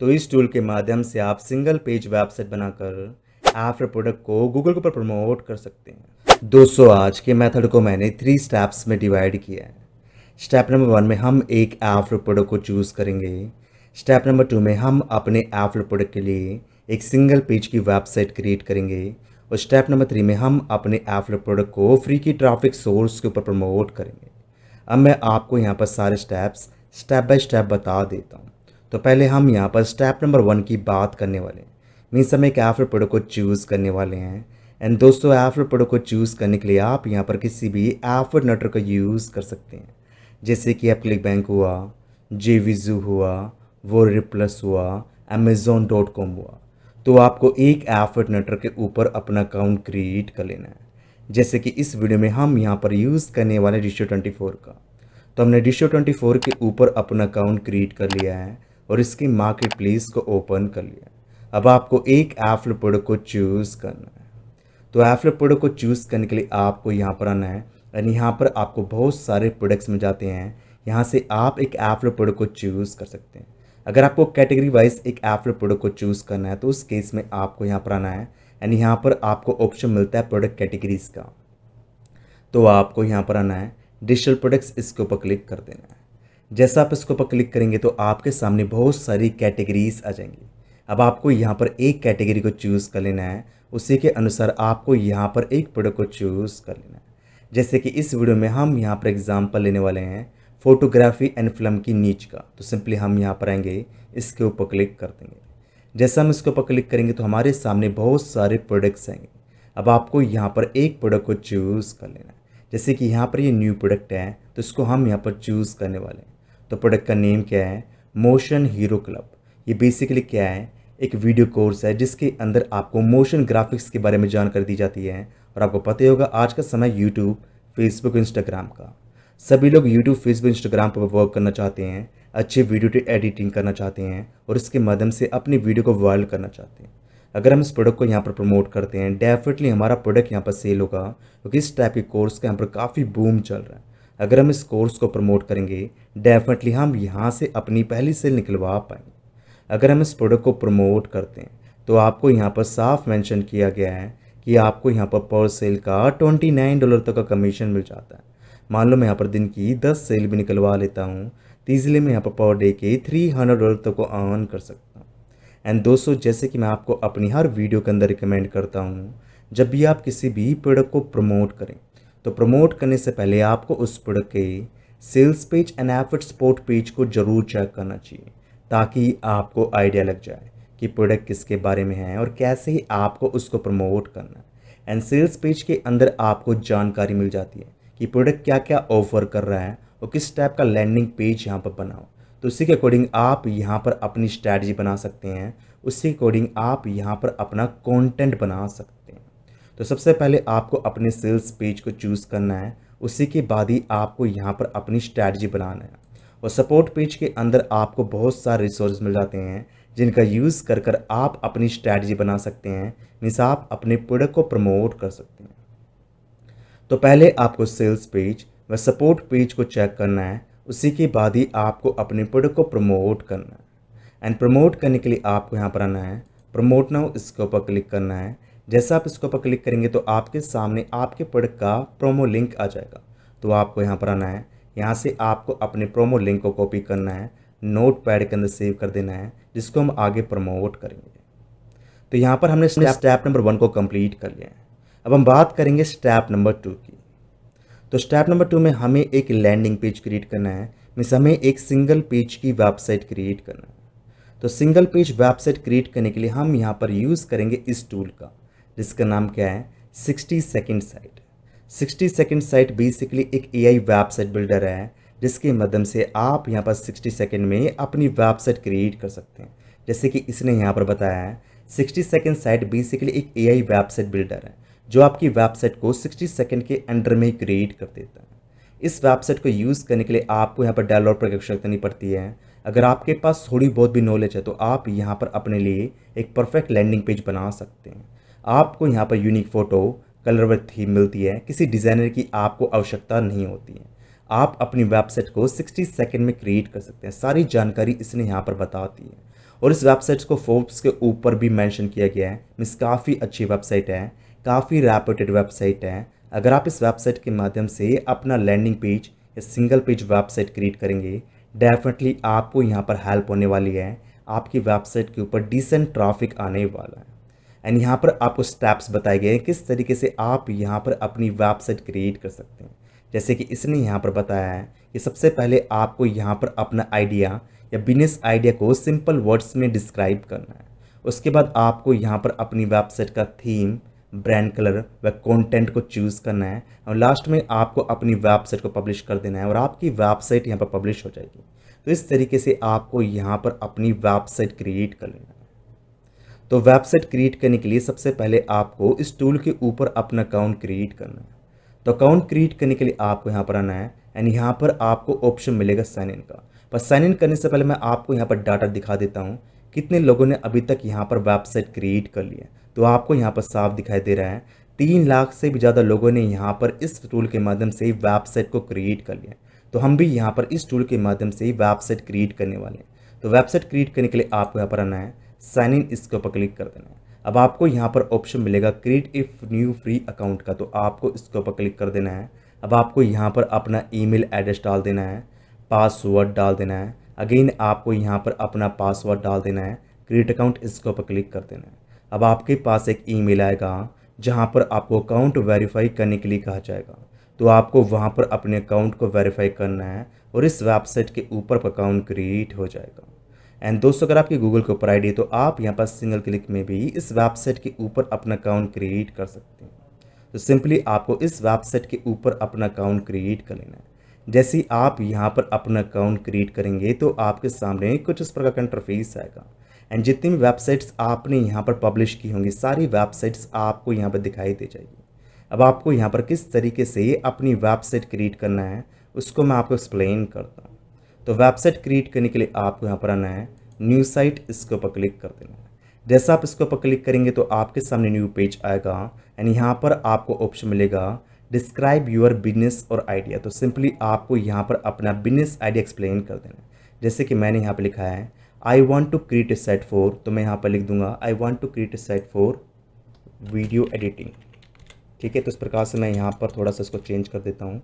तो इस टूल के माध्यम से आप सिंगल पेज वेबसाइट बनाकर आपके प्रोडक्ट को गूगल के ऊपर प्रमोट कर सकते हैं दोस्तों आज के मेथड को मैंने थ्री स्टेप्स में डिवाइड किया है स्टेप नंबर वन में हम एक एफ प्रोडक्ट को चूज़ करेंगे स्टेप नंबर टू में हम अपने एफ प्रोडक्ट के लिए एक सिंगल पेज की वेबसाइट क्रिएट करेंगे और स्टेप नंबर थ्री में हम अपने एफल प्रोडक्ट को फ्री की ट्रैफिक सोर्स के ऊपर प्रमोट करेंगे अब मैं आपको यहाँ पर सारे स्टेप्स स्टेप बाय स्टेप बता देता हूँ तो पहले हम यहाँ पर स्टेप नंबर वन की बात करने वाले हैं मीन्स हम एक एफर प्रोडक्ट को चूज़ करने वाले हैं एंड दोस्तों एफर प्रोडक्ट को चूज़ करने के लिए आप यहाँ पर किसी भी एफ नटर का यूज़ कर सकते हैं जैसे कि आप क्लिक बैंक हुआ जे विजू हुआ वो रिप्लस हुआ अमेज़ोन डॉट कॉम हुआ तो आपको एक एफ नटर के ऊपर अपना अकाउंट क्रिएट कर लेना है जैसे कि इस वीडियो में हम यहाँ पर यूज़ करने वाले डिशो ट्वेंटी फोर का तो हमने डिशो ट्वेंटी फोर के ऊपर अपना अकाउंट क्रिएट कर लिया है और इसकी मार्केट प्लेस को ओपन कर लिया अब आपको एक एफल प्रोडक्ट को चूज़ करना है तो एफल प्रोडक्ट को चूज़ करने के लिए आपको यहाँ पर आना है एंड यहाँ पर आपको बहुत सारे प्रोडक्ट्स मिल जाते हैं यहाँ से आप एक एफल प्रोडक्ट को चूज़ कर सकते हैं अगर आपको कैटेगरी वाइज एक एफल प्रोडक्ट को चूज़ करना है तो उस केस में आपको यहाँ पर आना है एंड यहाँ पर आपको ऑप्शन मिलता है प्रोडक्ट कैटेगरीज़ का तो आपको यहाँ पर आना है डिजिटल प्रोडक्ट्स इसके ऊपर क्लिक कर देना है जैसा आप इसके ऊपर क्लिक करेंगे तो आपके सामने बहुत सारी कैटेगरीज आ जाएंगी अब आपको यहाँ पर एक कैटेगरी को चूज़ कर लेना है उसी के अनुसार आपको यहाँ पर एक प्रोडक्ट को चूज़ कर लेना है जैसे कि इस वीडियो में हम यहाँ पर एग्ज़ाम्पल लेने वाले हैं फोटोग्राफी एंड फिल्म की नीच का तो सिंपली हम यहाँ पर आएंगे इसके ऊपर क्लिक कर देंगे जैसा हम इसके ऊपर क्लिक करेंगे तो हमारे सामने बहुत सारे प्रोडक्ट्स आएंगे अब आपको यहाँ पर एक प्रोडक्ट को चूज़ कर लेना है जैसे कि यहाँ पर ये न्यू प्रोडक्ट है तो इसको हम यहाँ पर चूज़ करने वाले हैं तो प्रोडक्ट का नेम क्या है मोशन हीरो क्लब ये बेसिकली क्या है एक वीडियो कोर्स है जिसके अंदर आपको मोशन ग्राफिक्स के बारे में जानकारी दी जाती है और आपको पता ही होगा आज का समय यूट्यूब फेसबुक इंस्टाग्राम का सभी लोग यूट्यूब फेसबुक इंस्टाग्राम पर वर्क करना चाहते हैं अच्छे वीडियो एडिटिंग करना चाहते हैं और इसके माध्यम से अपनी वीडियो को वायरल करना चाहते हैं अगर हम इस प्रोडक्ट को यहाँ पर प्रमोट करते हैं डेफिनेटली हमारा प्रोडक्ट यहाँ पर सेल होगा क्योंकि इस टाइप के कोर्स का यहाँ पर काफ़ी बूम चल रहा है अगर हम इस कोर्स को प्रमोट करेंगे डेफिनेटली हम यहाँ से अपनी पहली सेल निकलवा पाएंगे अगर हम इस प्रोडक्ट को प्रमोट करते हैं तो आपको यहाँ पर साफ मेंशन किया गया है कि आपको यहाँ पर पर सेल का ट्वेंटी नाइन डॉलर तक का कमीशन मिल जाता है मान लो मैं यहाँ पर दिन की दस सेल भी निकलवा लेता हूँ तो इसलिए मैं यहाँ पर पर डे के थ्री हंड्रेड डॉलर तक को अर्न कर सकता हूँ एंड दोस्तों जैसे कि मैं आपको अपनी हर वीडियो के अंदर रिकमेंड करता हूँ जब भी आप किसी भी प्रोडक्ट को प्रमोट करें तो प्रमोट करने से पहले आपको उस प्रोडक्ट के sales page and affiliate support page को ज़रूर चेक करना चाहिए ताकि आपको आइडिया लग जाए कि प्रोडक्ट किसके बारे में है और कैसे ही आपको उसको प्रमोट करना एंड सेल्स पेज के अंदर आपको जानकारी मिल जाती है कि प्रोडक्ट क्या क्या ऑफर कर रहा है और किस टाइप का लैंडिंग पेज यहाँ पर बनाओ तो उसी के अकॉर्डिंग आप यहाँ पर अपनी स्ट्रैटी बना सकते हैं उसी के अकॉर्डिंग आप यहाँ पर अपना कॉन्टेंट बना सकते हैं तो सबसे पहले आपको अपने सेल्स पेज को चूज़ करना है उसी के बाद ही आपको यहाँ पर अपनी स्ट्रैटी बनाना है और सपोर्ट पेज के अंदर आपको बहुत सारे रिसोर्स मिल जाते हैं जिनका यूज़ कर कर आप अपनी स्ट्रैटी बना सकते हैं मिस आप अपने प्रोडक्ट को प्रमोट कर सकते हैं तो पहले आपको सेल्स पेज व सपोर्ट पेज को चेक करना है उसी के बाद ही आपको अपने प्रोडक्ट को प्रमोट करना है एंड प्रमोट करने के लिए आपको यहाँ पर आना है प्रमोट नाउ इसके ऊपर क्लिक करना है जैसा आप इसके ऊपर क्लिक करेंगे तो आपके सामने आपके प्रोडक्ट का प्रोमो लिंक आ जाएगा तो आपको यहाँ पर आना है यहाँ से आपको अपने प्रोमो लिंक को कॉपी करना है नोट पैड के अंदर सेव कर देना है जिसको हम आगे प्रमोट करेंगे तो यहाँ पर हमने स्टेप नंबर वन को कंप्लीट कर लिया है अब हम बात करेंगे स्टेप नंबर टू की तो स्टेप नंबर टू में हमें एक लैंडिंग पेज क्रिएट करना है मीन्स हमें एक सिंगल पेज की वेबसाइट क्रिएट करना है तो सिंगल पेज वेबसाइट क्रिएट करने के लिए हम यहाँ पर यूज़ करेंगे इस टूल का जिसका नाम क्या है sixty second site sixty second site basically एक ए आई वेबसाइट बिल्डर है जिसके माध्यम से आप यहाँ पर सिक्सटी सेकेंड में अपनी वेबसाइट क्रिएट कर सकते हैं जैसे कि इसने यहाँ पर बताया है सिक्सटी सेकेंड साइट बेसिकली एक ए आई वेबसाइट बिल्डर है जो आपकी वेबसाइट को सिक्सटी सेकेंड के अंडर में क्रिएट कर देता है इस वेबसाइट को यूज़ करने के लिए आपको यहाँ पर डायलॉग पर आवश्यकता नहीं पड़ती है अगर आपके पास थोड़ी बहुत भी नॉलेज है तो आप यहाँ पर अपने लिए एक परफेक्ट लैंडिंग पेज बना सकते हैं आपको यहाँ पर यूनिक फ़ोटो कलर व थीम मिलती है किसी डिज़ाइनर की आपको आवश्यकता नहीं होती है आप अपनी वेबसाइट को 60 सेकंड में क्रिएट कर सकते हैं सारी जानकारी इसने यहाँ पर बताती है और इस वेबसाइट को फोर्ब्स के ऊपर भी मेंशन किया गया है मिस काफ़ी अच्छी वेबसाइट है काफ़ी रैपिटेड वेबसाइट है अगर आप इस वेबसाइट के माध्यम से अपना लैंडिंग पेज या सिंगल पेज वेबसाइट क्रिएट करेंगे डेफिनेटली आपको यहाँ पर हेल्प होने वाली है आपकी वेबसाइट के ऊपर डिसेंट ट्राफिक आने वाला है एंड यहाँ पर आपको स्टेप्स बताए गए हैं किस तरीके से आप यहाँ पर अपनी वेबसाइट क्रिएट कर सकते हैं जैसे कि इसने यहाँ पर बताया है कि सबसे पहले आपको यहाँ पर अपना आइडिया या बिजनेस आइडिया को सिंपल वर्ड्स में डिस्क्राइब करना है उसके बाद आपको यहाँ पर अपनी वेबसाइट का थीम ब्रांड कलर व कंटेंट को चूज़ करना है और लास्ट में आपको अपनी वेबसाइट को पब्लिश कर देना है और आपकी वेबसाइट यहाँ पर पब्लिश हो जाएगी तो इस तरीके से आपको यहाँ पर अपनी वेबसाइट क्रिएट कर लेना है तो वेबसाइट क्रिएट करने के लिए सबसे पहले आपको इस टूल के ऊपर अपना अकाउंट क्रिएट करना है तो अकाउंट क्रिएट करने के लिए आपको यहाँ पर आना है एंड यहाँ पर आपको ऑप्शन मिलेगा साइन इन का पर साइन इन करने से पहले मैं आपको यहाँ पर डाटा दिखा देता हूँ कितने लोगों ने अभी तक यहाँ पर वेबसाइट क्रिएट कर लिया तो आपको यहाँ पर साफ दिखाई दे रहा है तीन लाख से भी ज़्यादा लोगों ने यहाँ पर इस टूल के माध्यम से वेबसाइट को क्रिएट कर लिया तो हम भी यहाँ पर इस टूल के माध्यम से ही वेबसाइट क्रिएट करने वाले हैं तो वेबसाइट क्रिएट करने के लिए आपको यहाँ पर आना है साइन इन इसके ऊपर क्लिक कर देना है अब आपको यहाँ पर ऑप्शन मिलेगा create if new free account का तो आपको इसके ऊपर क्लिक कर देना है अब आपको यहाँ पर अपना ईमेल एड्रेस डाल देना है पासवर्ड डाल देना है अगेन आपको यहाँ पर अपना पासवर्ड डाल देना है क्रिएट अकाउंट इसके ऊपर क्लिक कर देना है अब आपके पास एक ई आएगा जहाँ पर आपको अकाउंट वेरीफाई करने के लिए कहा जाएगा तो आपको वहाँ पर अपने अकाउंट को वेरीफाई करना है और इस वेबसाइट के ऊपर अकाउंट क्रिएट हो जाएगा एंड दोस्तों अगर आपकी गूगल के ऊपर आईडी तो आप यहाँ पर सिंगल क्लिक में भी इस वेबसाइट के ऊपर अपना अकाउंट क्रिएट कर सकते हैं तो सिंपली आपको इस वेबसाइट के ऊपर अपना अकाउंट क्रिएट कर लेना है जैसे ही आप यहाँ पर अपना अकाउंट क्रिएट करेंगे तो आपके सामने कुछ इस प्रकार का इंटरफेस आएगा एंड जितनी भी वेबसाइट्स आपने यहाँ पर पब्लिश की होंगी सारी वेबसाइट्स आपको यहाँ पर दिखाई दे जाएगी अब आपको यहाँ पर किस तरीके से अपनी वेबसाइट क्रिएट करना है उसको मैं आपको एक्सप्लेन करता हूँ तो वेबसाइट क्रिएट करने के लिए आपको यहाँ पर आना है न्यू साइट इसके ऊपर क्लिक कर देना है जैसा आप इसके ऊपर क्लिक करेंगे तो आपके सामने न्यू पेज आएगा एंड यहाँ पर आपको ऑप्शन मिलेगा डिस्क्राइब यूर बिजनेस और आइडिया तो सिंपली आपको यहाँ पर अपना बिजनेस आइडिया एक्सप्लेन कर देना है जैसे कि मैंने यहाँ पर लिखा है I want to create a site for तो मैं यहाँ पर लिख दूंगा I want to create a site for video editing ठीक है तो इस प्रकार से मैं यहाँ पर थोड़ा सा इसको चेंज कर देता हूँ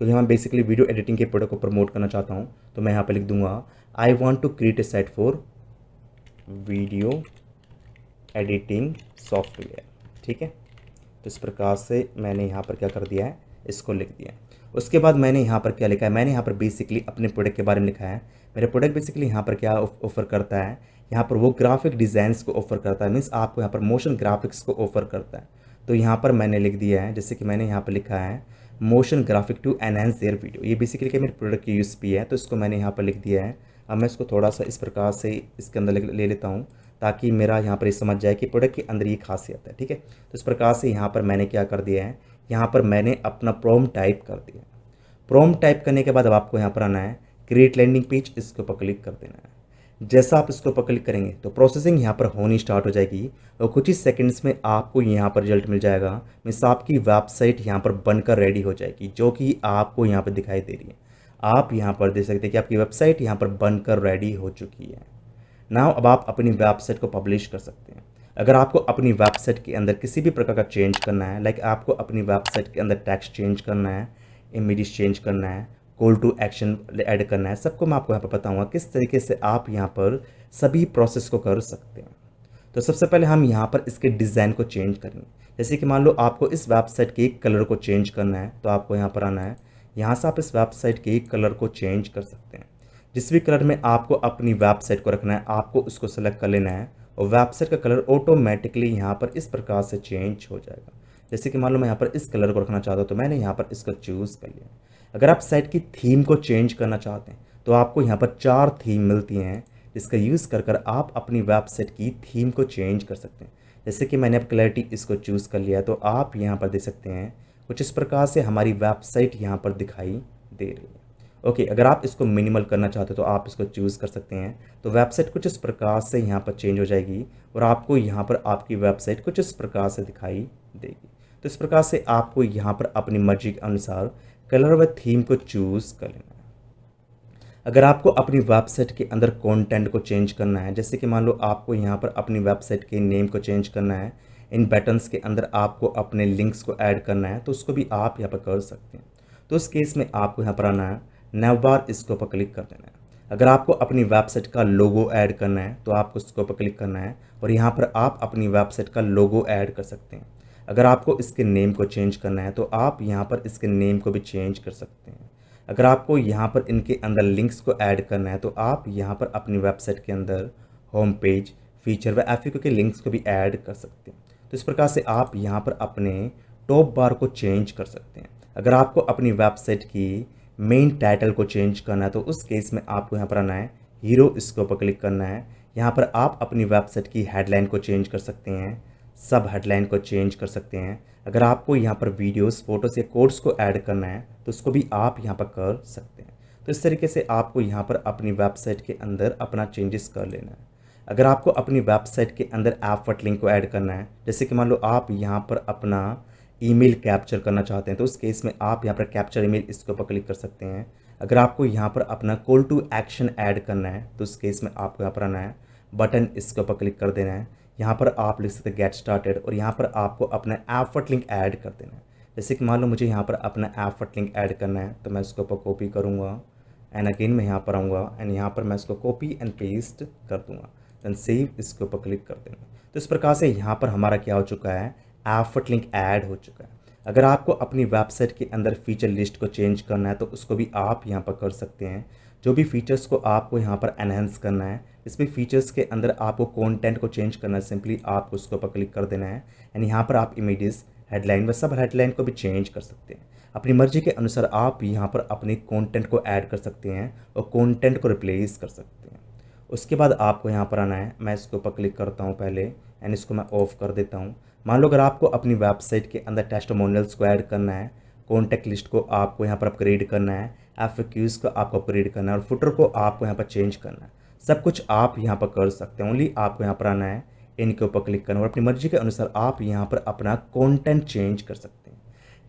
क्योंकि तो हाँ, मैं बेसिकली वीडियो एडिटिंग के प्रोडक्ट को प्रमोट करना चाहता हूँ तो मैं यहाँ पर लिख दूंगा I want to create a site for video editing software ठीक है तो इस प्रकार से मैंने यहाँ पर क्या कर दिया है इसको लिख दिया उसके बाद मैंने यहाँ पर क्या लिखा है मैंने यहाँ पर बेसिकली अपने प्रोडक्ट के बारे में लिखा है मेरे प्रोडक्ट बेसिकली यहाँ पर क्या ऑफर करता है यहाँ पर वो ग्राफिक डिज़ाइंस को ऑफर करता है मीन्स आपको यहाँ पर मोशन ग्राफिक्स को ऑफर करता है तो यहाँ पर मैंने लिख दिया है जैसे कि मैंने यहाँ पर लिखा है motion graphic to enhance their video ये बेसिकली क्या मेरे प्रोडक्ट की यूज़ है तो इसको मैंने यहाँ पर लिख दिया है अब मैं इसको थोड़ा सा इस प्रकार से इसके अंदर ले, ले लेता हूँ ताकि मेरा यहाँ पर ये समझ जाए कि प्रोडक्ट के अंदर ये खासियत है ठीक है तो इस प्रकार से यहाँ पर मैंने क्या कर दिया है यहाँ पर मैंने अपना प्रोम टाइप कर दिया प्रोम टाइप करने के बाद अब आपको यहाँ पर आना है क्रिएट लैंडिंग पेज इसके ऊपर क्लिक कर देना है जैसा आप इसके ऊपर क्लिक करेंगे तो प्रोसेसिंग यहाँ पर होनी स्टार्ट हो जाएगी और कुछ ही सेकंड्स में आपको यहाँ पर रिजल्ट मिल जाएगा मिस आपकी वेबसाइट यहाँ पर बनकर रेडी हो जाएगी जो कि आपको यहाँ पर दिखाई दे रही है आप यहाँ पर देख सकते हैं कि आपकी वेबसाइट यहाँ पर बनकर रेडी हो चुकी है नाव अब आप अपनी वेबसाइट को पब्लिश कर सकते हैं अगर आपको अपनी वेबसाइट के अंदर किसी भी प्रकार का चेंज करना है लाइक आपको अपनी वेबसाइट के अंदर टैक्स चेंज करना है इमेज चेंज करना है कॉल टू एक्शन ऐड करना है सबको मैं आपको यहाँ पर बताऊँगा किस तरीके से आप यहाँ पर सभी प्रोसेस को कर सकते हैं तो सबसे पहले हम यहाँ पर इसके डिज़ाइन को चेंज करेंगे जैसे कि मान लो आपको इस वेबसाइट के कलर को चेंज करना है तो आपको यहाँ पर आना है यहाँ से आप इस वेबसाइट के कलर को चेंज कर सकते हैं जिस भी कलर में आपको अपनी वेबसाइट को रखना है आपको उसको सेलेक्ट कर लेना है और वेबसाइट का कलर ऑटोमेटिकली यहाँ पर इस प्रकार से चेंज हो जाएगा जैसे कि मान लो मैं यहाँ पर इस कलर को रखना चाहता हूँ तो मैंने यहाँ पर इसको चूज़ कर लिया अगर आप साइट की थीम को चेंज करना चाहते हैं तो आपको यहाँ पर चार थीम मिलती हैं जिसका यूज़ कर कर आप अपनी वेबसाइट की थीम को चेंज कर सकते हैं जैसे कि मैंने अब क्लैरिटी इसको चूज़ कर लिया तो आप यहाँ पर देख सकते हैं कुछ इस प्रकार से हमारी वेबसाइट यहाँ पर दिखाई दे रही है ओके अगर आप इसको मिनिमल करना चाहते हो तो आप इसको चूज़ कर सकते हैं तो वेबसाइट कुछ इस प्रकार से यहाँ पर चेंज हो जाएगी और आपको यहाँ पर आपकी वेबसाइट कुछ इस प्रकार से दिखाई देगी तो इस प्रकार से आपको यहाँ पर अपनी मर्जी के अनुसार कलर व थीम को चूज़ कर लेना है अगर आपको अपनी वेबसाइट के अंदर कंटेंट को चेंज करना है जैसे कि मान लो आपको यहाँ पर अपनी वेबसाइट के नेम को चेंज करना है इन बटन्स के अंदर आपको अपने लिंक्स को ऐड करना है तो उसको भी आप यहाँ पर कर सकते हैं तो उस केस में आपको यहाँ पर आना है नव बार इसके ऊपर क्लिक कर देना है अगर आपको अपनी वेबसाइट का लोगो ऐड करना है तो आपको इसके ऊपर क्लिक करना है और यहाँ पर आप अपनी वेबसाइट का लोगो ऐड कर सकते हैं अगर आपको इसके नेम को चेंज करना है तो आप यहाँ पर इसके नेम को भी चेंज कर सकते हैं अगर आपको यहाँ पर इनके अंदर लिंक्स को ऐड करना है तो आप यहाँ पर अपनी वेबसाइट के अंदर होम पेज फीचर व एफ के लिंक्स को भी ऐड कर सकते हैं तो इस प्रकार से आप यहाँ पर अपने टॉप बार को चेंज कर सकते हैं अगर आपको अपनी वेबसाइट की मेन टाइटल को चेंज करना है तो उस केस में आपको यहाँ पर आना है हीरो इसके ऊपर क्लिक करना है यहाँ पर आप अपनी वेबसाइट की हेडलाइन को चेंज कर सकते हैं सब हेडलाइन को चेंज कर सकते हैं अगर आपको यहाँ पर वीडियोस फ़ोटोज़ या कोड्स को ऐड करना है तो उसको भी आप यहाँ पर कर सकते हैं तो इस तरीके से आपको यहाँ पर अपनी वेबसाइट के अंदर अपना चेंजेस कर लेना है अगर आपको अपनी वेबसाइट के अंदर वट लिंक को ऐड करना है जैसे कि मान लो आप यहाँ पर अपना ईमेल कैप्चर करना चाहते हैं तो उस केस में आप यहाँ पर कैप्चर ईमेल इसके ऊपर क्लिक कर सकते हैं अगर आपको यहाँ पर अपना कॉल टू एक्शन ऐड करना है तो उस केस में आपको यहाँ पर आना है बटन इसके ऊपर क्लिक कर देना है यहाँ पर आप लिख सकते हैं गेट स्टार्टेड और यहाँ पर आपको अपना एफर्ट लिंक ऐड कर देना है जैसे कि मान लो मुझे यहाँ पर अपना एफर्ट लिंक ऐड करना है तो मैं इसके ऊपर कॉपी करूँगा एंड अगेन मैं यहाँ पर आऊँगा एंड यहाँ पर मैं इसको कॉपी एंड पेस्ट कर दूँगा दैन सेव इसके ऊपर क्लिक कर देंगे तो इस प्रकार से यहाँ पर हमारा क्या हो चुका है एफर्ट लिंक ऐड हो चुका है अगर आपको अपनी वेबसाइट के अंदर फीचर लिस्ट को चेंज करना है तो उसको भी आप यहाँ पर कर सकते हैं जो भी फीचर्स को आपको यहाँ पर एनहेंस करना है इसमें फीचर्स के अंदर आपको कंटेंट को चेंज करना है सिंपली आपको उसके ऊपर क्लिक कर देना है एंड यहाँ पर आप इमेजेस हेडलाइन व सब हेडलाइन को भी चेंज कर सकते हैं अपनी मर्जी के अनुसार आप यहाँ पर अपने कॉन्टेंट को ऐड कर सकते हैं और कॉन्टेंट को रिप्लेस कर सकते हैं उसके बाद आपको यहाँ पर आना है मैं इसके ऊपर क्लिक करता हूँ पहले एंड इसको मैं ऑफ़ कर देता हूँ मान लो अगर आपको अपनी वेबसाइट के अंदर टेस्टमोनियल्स को ऐड करना है कॉन्टैक्ट लिस्ट को आपको यहाँ पर अपग्रेड करना है एफ को आपको अपग्रेड करना है और फुटर को आपको यहाँ पर चेंज करना है सब कुछ आप यहाँ पर कर सकते हैं ओनली आपको यहाँ पर आना है इनके ऊपर क्लिक करना और अपनी मर्जी के अनुसार आप यहाँ पर अपना कॉन्टेंट चेंज कर सकते हैं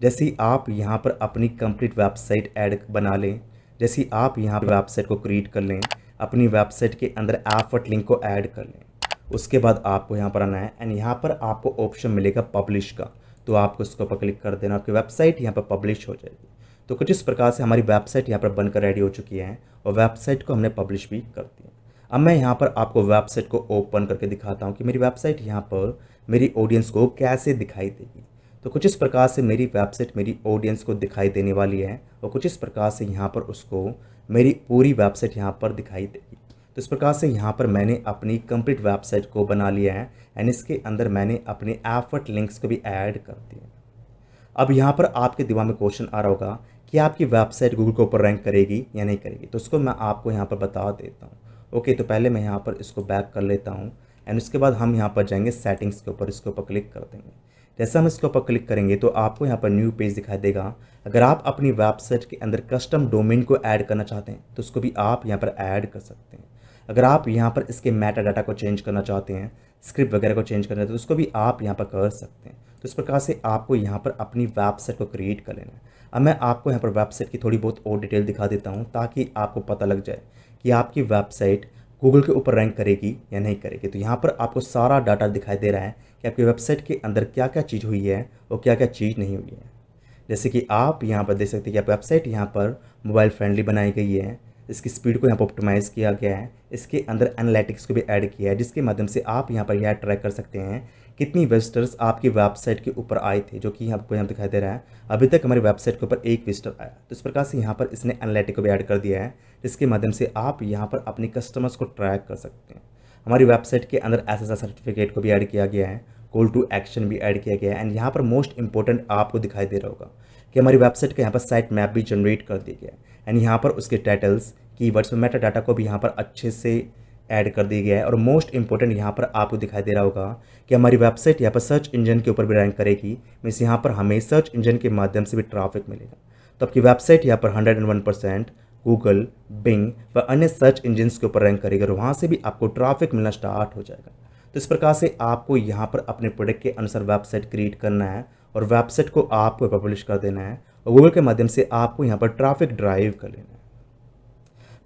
जैसे आप यहाँ पर अपनी कंप्लीट वेबसाइट ऐड बना लें जैसे आप यहाँ पर वेबसाइट को क्रिएट कर लें अपनी वेबसाइट के अंदर एफर्ट लिंक को ऐड कर लें उसके बाद आपको यहाँ पर आना है एंड यहाँ पर आपको ऑप्शन मिलेगा पब्लिश का तो आपको उसके ऊपर क्लिक कर देना आपकी वेबसाइट यहाँ पर पब्लिश हो जाएगी तो कुछ इस प्रकार से हमारी वेबसाइट यहाँ पर बनकर रेडी हो चुकी है और वेबसाइट को हमने पब्लिश भी कर दिया अब मैं यहाँ पर आपको वेबसाइट को ओपन करके दिखाता हूँ कि मेरी वेबसाइट यहाँ पर मेरी ऑडियंस को कैसे दिखाई देगी तो कुछ इस प्रकार से मेरी वेबसाइट मेरी ऑडियंस को दिखाई देने वाली है और कुछ इस प्रकार से यहाँ पर उसको मेरी पूरी वेबसाइट यहाँ पर दिखाई देगी तो इस प्रकार से यहाँ पर मैंने अपनी कंप्लीट वेबसाइट को बना लिया है एंड इसके अंदर मैंने अपने एफर्ट लिंक्स को भी ऐड कर दिया अब यहाँ पर आपके दिमाग में क्वेश्चन आ रहा होगा कि आपकी वेबसाइट गूगल के ऊपर रैंक करेगी या नहीं करेगी तो उसको मैं आपको यहाँ पर बता देता हूँ ओके तो पहले मैं यहाँ पर इसको बैक कर लेता हूँ एंड उसके बाद हम यहाँ पर जाएंगे सेटिंग्स के ऊपर इसके ऊपर क्लिक कर देंगे जैसे हम इसके ऊपर क्लिक करेंगे तो आपको यहाँ पर न्यू पेज दिखाई देगा अगर आप अपनी वेबसाइट के अंदर कस्टम डोमेन को ऐड करना चाहते हैं तो उसको भी आप यहाँ पर ऐड कर सकते हैं अगर आप यहाँ पर इसके मेटा डाटा को चेंज करना चाहते हैं स्क्रिप्ट वगैरह को चेंज करना चाहते हैं तो उसको भी आप यहाँ पर कर सकते हैं तो इस प्रकार से आपको यहाँ पर अपनी वेबसाइट को क्रिएट कर लेना है अब मैं आपको यहाँ पर वेबसाइट की थोड़ी बहुत और डिटेल दिखा देता हूँ ताकि आपको पता लग जाए कि आपकी वेबसाइट गूगल के ऊपर रैंक करेगी या नहीं करेगी तो यहाँ पर आपको सारा डाटा दिखाई दे रहा है कि आपकी वेबसाइट के अंदर क्या क्या चीज़ हुई है और क्या क्या चीज़ नहीं हुई है जैसे कि आप यहाँ पर देख सकते हैं कि आप वेबसाइट यहाँ पर मोबाइल फ्रेंडली बनाई गई है इसकी स्पीड को यहाँ पर ऑप्टिमाइज़ किया गया है इसके अंदर एनालिटिक्स को भी ऐड किया है जिसके माध्यम से आप यहाँ पर यह ट्रैक कर सकते हैं कितनी विजिटर्स आपकी वेबसाइट के ऊपर आए थे जो कि आपको यहाँ दिखाई दे रहा है अभी तक हमारी वेबसाइट के ऊपर एक विजिटर आया तो इस प्रकार से यहाँ पर इसने एनालिटिक को भी ऐड कर दिया है जिसके माध्यम से आप यहाँ पर अपने कस्टमर्स को ट्रैक कर सकते हैं हमारी वेबसाइट के अंदर एस सर्टिफिकेट को भी ऐड किया गया है कॉल टू एक्शन भी ऐड किया गया है एंड यहाँ पर मोस्ट इंपॉर्टेंट आपको दिखाई दे रहा होगा कि हमारी वेबसाइट का यहाँ पर साइट मैप भी जनरेट कर दिया गया है एंड यहाँ पर उसके टाइटल्स की में मेटा डाटा को भी यहाँ पर अच्छे से ऐड कर दिया गया है और मोस्ट इंपॉर्टेंट यहाँ पर आपको दिखाई दे रहा होगा कि हमारी वेबसाइट यहाँ पर सर्च इंजन के ऊपर भी रैंक करेगी मीन्स यहाँ पर हमें सर्च इंजन के माध्यम से भी ट्राफिक मिलेगा तो आपकी वेबसाइट यहाँ पर hundred and one percent Google Bing व अन्य सर्च इंजन्स के ऊपर रैंक करेगा और वहाँ से भी आपको ट्राफिक मिलना स्टार्ट हो जाएगा तो इस प्रकार से आपको यहाँ पर अपने प्रोडक्ट के अनुसार वेबसाइट क्रिएट करना है और वेबसाइट को आपको पब्लिश कर देना है और गूगल के माध्यम से आपको यहाँ पर ट्रैफिक ड्राइव कर लेना है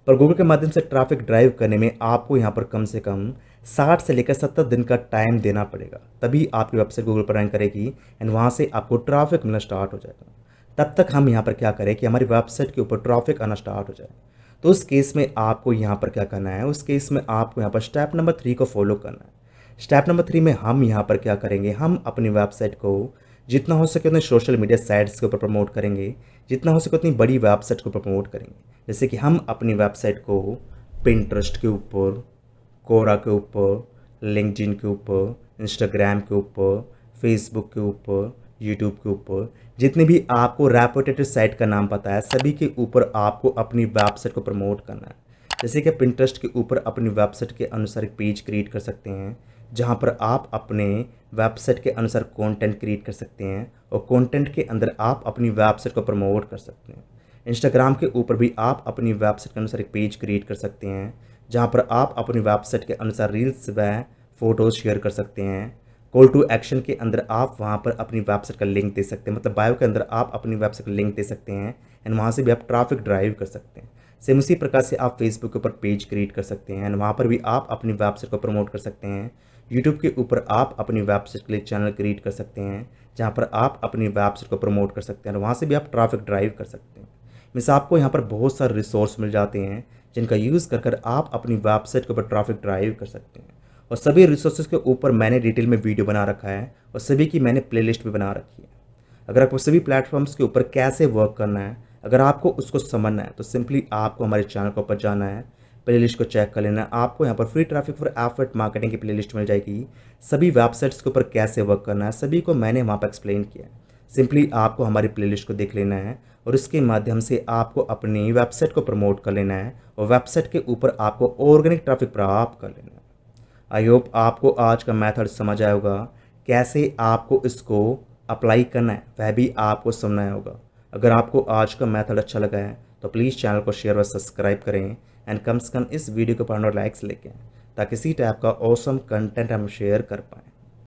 पर गूगल के माध्यम से ट्रैफिक ड्राइव करने में आपको यहाँ पर कम से कम 60 से लेकर 70 दिन का टाइम देना पड़ेगा तभी आपकी वेबसाइट गूगल पर रैंक करेगी एंड वहाँ से आपको ट्रैफिक मिलना स्टार्ट हो जाएगा तब तक हम यहाँ पर क्या करें कि हमारी वेबसाइट के ऊपर ट्रैफिक आना स्टार्ट हो जाए तो उस केस में आपको यहाँ पर क्या करना है उस केस में आपको यहाँ पर स्टेप नंबर थ्री को फॉलो करना है स्टेप नंबर थ्री में हम यहाँ पर क्या करेंगे हम अपनी वेबसाइट को जितना हो सके उतने सोशल मीडिया साइट्स के ऊपर प्रमोट करेंगे जितना हो सके उतनी बड़ी वेबसाइट को प्रमोट करेंगे जैसे कि हम अपनी वेबसाइट को पिंट्रस्ट के ऊपर कोरा के ऊपर लिंकडिन के ऊपर इंस्टाग्राम के ऊपर फेसबुक के ऊपर यूट्यूब के ऊपर जितने भी आपको रेपोटेटेड साइट का नाम पता है सभी के ऊपर आपको अपनी वेबसाइट को प्रमोट करना है जैसे कि पिंट्रस्ट के ऊपर अपनी वेबसाइट के अनुसार एक पेज क्रिएट कर सकते हैं जहाँ पर आप अपने वेबसाइट के अनुसार कंटेंट क्रिएट कर सकते हैं और कंटेंट के अंदर आप अपनी वेबसाइट को प्रमोट कर सकते हैं इंस्टाग्राम के ऊपर भी आप अपनी वेबसाइट के अनुसार एक पेज क्रिएट कर सकते हैं जहाँ पर आप अपनी वेबसाइट के अनुसार रील्स व फ़ोटोज़ शेयर कर सकते हैं कॉल टू एक्शन के अंदर आप वहाँ पर अपनी वेबसाइट का लिंक दे सकते हैं मतलब बायो के अंदर आप अपनी वेबसाइट का लिंक दे सकते हैं एंड वहाँ से भी आप ट्रैफिक ड्राइव कर सकते हैं सेम उसी प्रकार से आप फेसबुक के ऊपर पेज क्रिएट कर सकते हैं एंड वहाँ पर भी आप अपनी वेबसाइट को प्रमोट कर सकते हैं यूट्यूब के ऊपर आप अपनी वेबसाइट के लिए चैनल क्रिएट कर सकते हैं जहाँ पर आप अपनी वेबसाइट को प्रमोट कर सकते हैं और वहाँ से भी आप ट्रैफिक ड्राइव कर सकते हैं मिस आपको यहाँ पर बहुत सारे रिसोर्स मिल जाते हैं जिनका यूज़ कर कर आप अपनी वेबसाइट के ऊपर ट्रैफिक ड्राइव कर सकते हैं और सभी रिसोर्सेज के ऊपर मैंने डिटेल में वीडियो बना रखा है और सभी की मैंने प्ले भी बना रखी है अगर आपको सभी प्लेटफॉर्म्स के ऊपर कैसे वर्क करना है अगर आपको उसको समझना है तो सिंपली आपको हमारे चैनल के ऊपर जाना है प्लेलिस्ट को चेक कर लेना आपको यहाँ पर free traffic for affiliate marketing की प्लेलिस्ट मिल जाएगी सभी वेबसाइट्स के ऊपर कैसे वर्क करना है सभी को मैंने वहाँ पर एक्सप्लेन किया है सिंपली आपको हमारी प्लेलिस्ट को देख लेना है और इसके माध्यम से आपको अपनी वेबसाइट को प्रमोट कर लेना है और वेबसाइट के ऊपर आपको ऑर्गेनिक ट्रैफिक प्राप्त कर लेना है आई होप आपको आज का मेथड समझ आया होगा कैसे आपको इसको अप्लाई करना है वह भी आपको समझना होगा अगर आपको आज का मेथड अच्छा लगा है तो प्लीज़ चैनल को शेयर और सब्सक्राइब करें एंड कम से कम इस वीडियो को पाँच लाइक्स लेके ताकि इसी टाइप का औसम कंटेंट हम शेयर कर पाएँ